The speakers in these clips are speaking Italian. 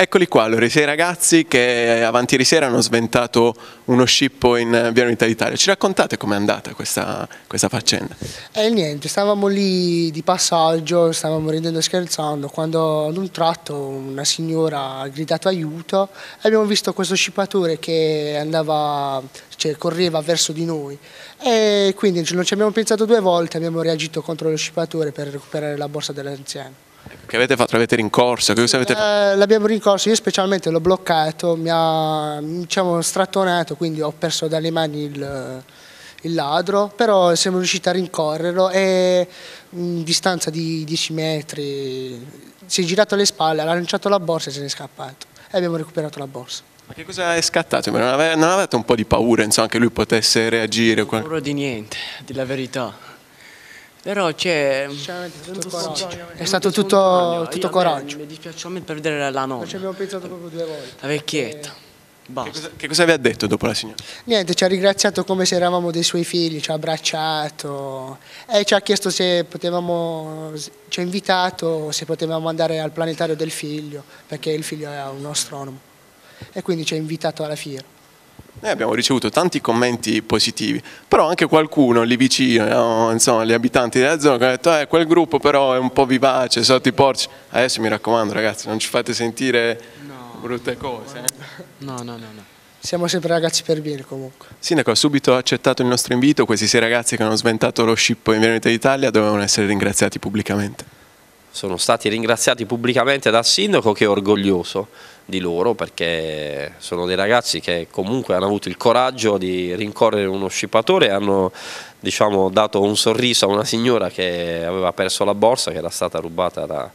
Eccoli qua, allora, i sei ragazzi che avanti ieri sera hanno sventato uno scippo in eh, Via Unità d'Italia. Ci raccontate com'è andata questa, questa faccenda? Eh niente, stavamo lì di passaggio, stavamo ridendo e scherzando, quando ad un tratto una signora ha gridato aiuto e abbiamo visto questo scippatore che andava, cioè correva verso di noi e quindi non ci abbiamo pensato due volte, abbiamo reagito contro lo scippatore per recuperare la borsa dell'anziano. Che avete fatto? L'avete rincorso? Che cosa avete fatto? Eh, l'abbiamo rincorso, io specialmente l'ho bloccato, mi ha diciamo, strattonato, quindi ho perso dalle mani il, il ladro, però siamo riusciti a rincorrerlo e in mm, distanza di 10 metri si è girato le spalle, ha lanciato la borsa e se n'è scappato e abbiamo recuperato la borsa. Ma che cosa è scattato? Non avevate, non avevate un po' di paura insomma, che lui potesse reagire? Non paura di niente, di la verità però c'è... È stato tutto, tutto coraggio. mi dispiace a me perdere la nonna. Ci abbiamo pensato proprio due volte. La vecchietta. E... Eh. Che cosa, cosa, vi ha detto dopo la signora? Niente, ci ha ringraziato come se eravamo dei suoi figli, ci ha abbracciato e eh, ci ha chiesto se potevamo, ci ha invitato se potevamo andare al planetario del figlio, perché il figlio è un astronomo e quindi ci ha invitato alla fiera. Noi abbiamo ricevuto tanti commenti positivi, però anche qualcuno lì vicino, insomma, gli abitanti della zona, che ha detto eh, quel gruppo però è un po' vivace, sotto i porci. Adesso mi raccomando ragazzi, non ci fate sentire no. brutte cose. Eh. No, no, no, no. Siamo sempre ragazzi per bene comunque. Sindaco, ha subito accettato il nostro invito, questi sei ragazzi che hanno sventato lo scippo in Veneto d'Italia dovevano essere ringraziati pubblicamente sono stati ringraziati pubblicamente dal sindaco che è orgoglioso di loro perché sono dei ragazzi che comunque hanno avuto il coraggio di rincorrere uno scippatore e hanno diciamo, dato un sorriso a una signora che aveva perso la borsa che era stata rubata da,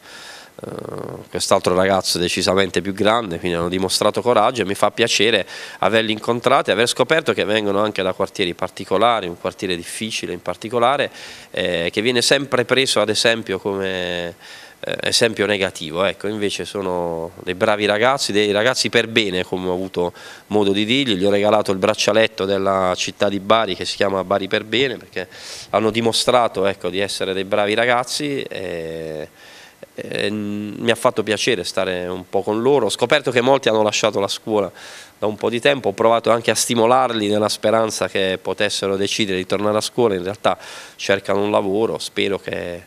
eh, quest'altro ragazzo decisamente più grande, quindi hanno dimostrato coraggio e mi fa piacere averli incontrati, aver scoperto che vengono anche da quartieri particolari, un quartiere difficile in particolare, eh, che viene sempre preso ad esempio come eh, esempio negativo, ecco, invece sono dei bravi ragazzi, dei ragazzi per bene come ho avuto modo di dirgli, gli ho regalato il braccialetto della città di Bari che si chiama Bari per bene perché hanno dimostrato ecco, di essere dei bravi ragazzi. E eh, mi ha fatto piacere stare un po' con loro, ho scoperto che molti hanno lasciato la scuola da un po' di tempo, ho provato anche a stimolarli nella speranza che potessero decidere di tornare a scuola, in realtà cercano un lavoro, spero che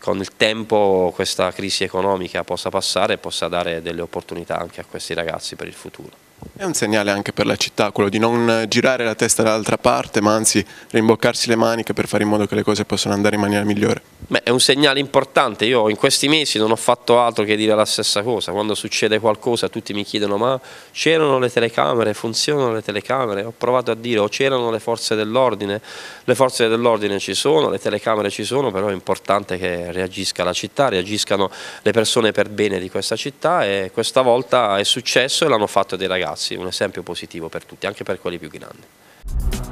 con il tempo questa crisi economica possa passare e possa dare delle opportunità anche a questi ragazzi per il futuro. È un segnale anche per la città quello di non girare la testa dall'altra parte ma anzi rimboccarsi le maniche per fare in modo che le cose possano andare in maniera migliore. Beh, è un segnale importante, io in questi mesi non ho fatto altro che dire la stessa cosa, quando succede qualcosa tutti mi chiedono ma c'erano le telecamere, funzionano le telecamere, ho provato a dire o c'erano le forze dell'ordine, le forze dell'ordine ci sono, le telecamere ci sono, però è importante che reagisca la città, reagiscano le persone per bene di questa città e questa volta è successo e l'hanno fatto dei ragazzi, un esempio positivo per tutti, anche per quelli più grandi.